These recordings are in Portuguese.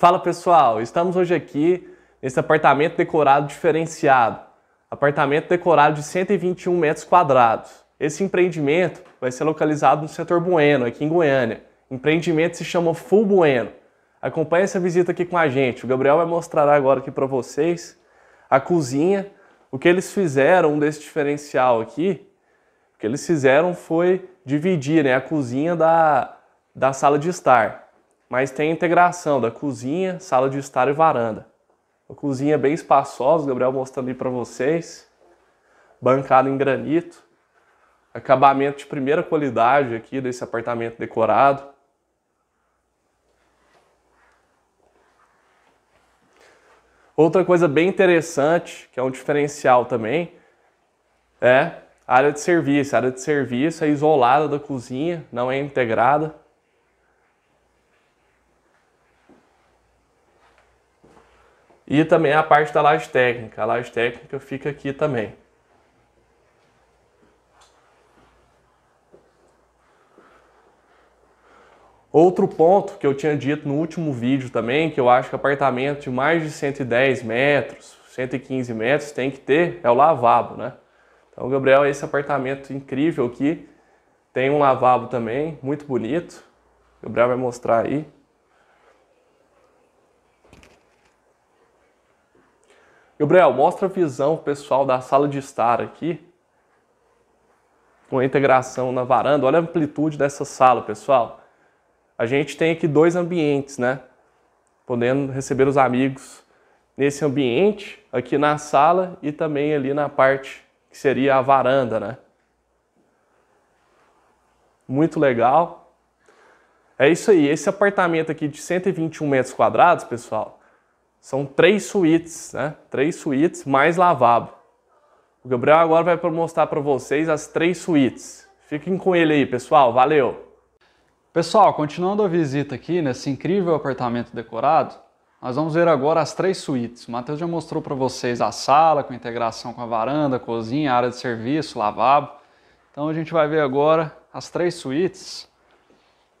Fala pessoal, estamos hoje aqui nesse apartamento decorado diferenciado. Apartamento decorado de 121 metros quadrados. Esse empreendimento vai ser localizado no setor Bueno, aqui em Goiânia. O empreendimento se chama Full Bueno. Acompanhe essa visita aqui com a gente. O Gabriel vai mostrar agora aqui para vocês a cozinha. O que eles fizeram desse diferencial aqui, o que eles fizeram foi dividir né, a cozinha da, da sala de estar mas tem a integração da cozinha, sala de estar e varanda. cozinha bem espaçosa, o Gabriel mostrando aí para vocês. Bancada em granito. Acabamento de primeira qualidade aqui desse apartamento decorado. Outra coisa bem interessante, que é um diferencial também, é a área de serviço. A área de serviço é isolada da cozinha, não é integrada. E também a parte da laje técnica. A laje técnica fica aqui também. Outro ponto que eu tinha dito no último vídeo também, que eu acho que apartamento de mais de 110 metros, 115 metros tem que ter, é o lavabo, né? Então, Gabriel, esse apartamento incrível aqui, tem um lavabo também, muito bonito. O Gabriel vai mostrar aí. Gabriel, mostra a visão pessoal da sala de estar aqui. Com a integração na varanda. Olha a amplitude dessa sala, pessoal. A gente tem aqui dois ambientes, né? Podendo receber os amigos nesse ambiente, aqui na sala e também ali na parte que seria a varanda, né? Muito legal. É isso aí. Esse apartamento aqui de 121 metros quadrados, pessoal, são três suítes, né? Três suítes mais lavabo. O Gabriel agora vai mostrar para vocês as três suítes. Fiquem com ele aí, pessoal. Valeu! Pessoal, continuando a visita aqui nesse incrível apartamento decorado, nós vamos ver agora as três suítes. O Matheus já mostrou para vocês a sala com integração com a varanda, cozinha, área de serviço, lavabo. Então a gente vai ver agora as três suítes.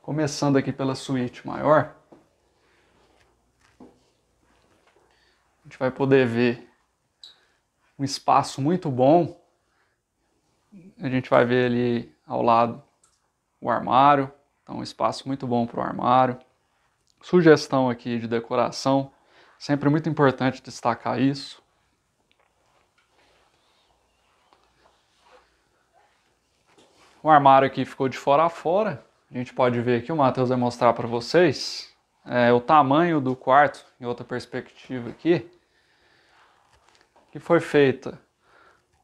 Começando aqui pela suíte maior. gente vai poder ver um espaço muito bom. A gente vai ver ali ao lado o armário, então um espaço muito bom para o armário. Sugestão aqui de decoração, sempre muito importante destacar isso. O armário aqui ficou de fora a fora. A gente pode ver aqui, o Matheus vai mostrar para vocês é, o tamanho do quarto em outra perspectiva aqui que foi feita.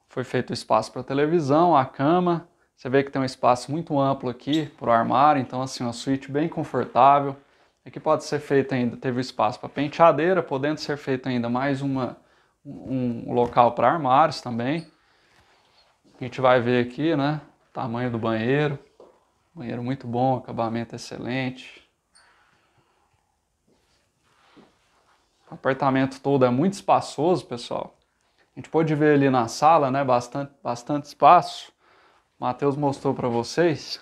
Foi feito o espaço para televisão, a cama. Você vê que tem um espaço muito amplo aqui para o armário, então assim, uma suíte bem confortável. Aqui pode ser feita ainda, teve o espaço para penteadeira, podendo ser feito ainda mais uma, um local para armários também. A gente vai ver aqui, né, o tamanho do banheiro. Banheiro muito bom, acabamento excelente. O apartamento todo é muito espaçoso, pessoal. A gente pode ver ali na sala, né? Bastante, bastante espaço. O Matheus mostrou para vocês.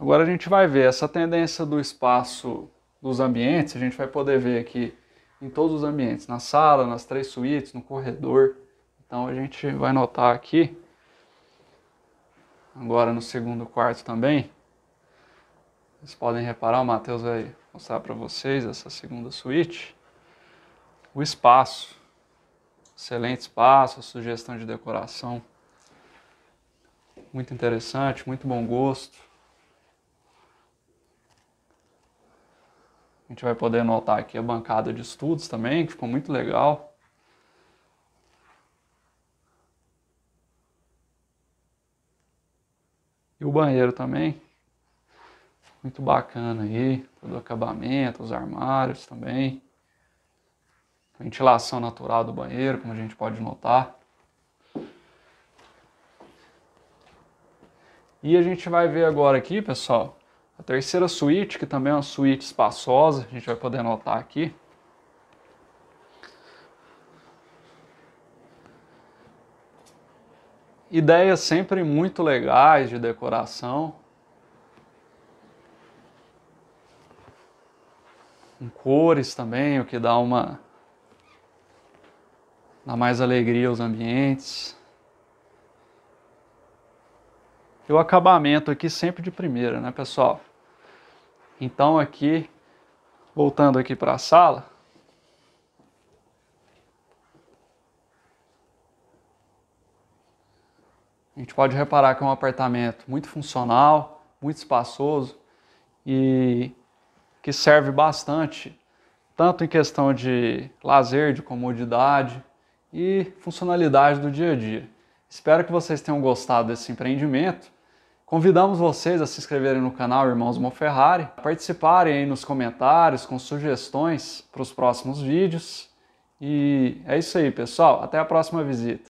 Agora a gente vai ver essa tendência do espaço dos ambientes, a gente vai poder ver aqui em todos os ambientes, na sala, nas três suítes, no corredor. Então a gente vai notar aqui, agora no segundo quarto também. Vocês podem reparar, o Matheus vai mostrar para vocês essa segunda suíte, o espaço. Excelente espaço, sugestão de decoração. Muito interessante, muito bom gosto. A gente vai poder notar aqui a bancada de estudos também, que ficou muito legal. E o banheiro também. Muito bacana aí, todo o acabamento, os armários também ventilação natural do banheiro, como a gente pode notar. E a gente vai ver agora aqui, pessoal, a terceira suíte, que também é uma suíte espaçosa, a gente vai poder notar aqui. Ideias sempre muito legais de decoração. Com cores também, o que dá uma dá mais alegria aos ambientes. E o acabamento aqui sempre de primeira, né, pessoal? Então aqui, voltando aqui para a sala, a gente pode reparar que é um apartamento muito funcional, muito espaçoso e que serve bastante tanto em questão de lazer, de comodidade, e funcionalidade do dia a dia. Espero que vocês tenham gostado desse empreendimento. Convidamos vocês a se inscreverem no canal Irmãos Monferrari, participarem aí nos comentários com sugestões para os próximos vídeos. E é isso aí, pessoal. Até a próxima visita.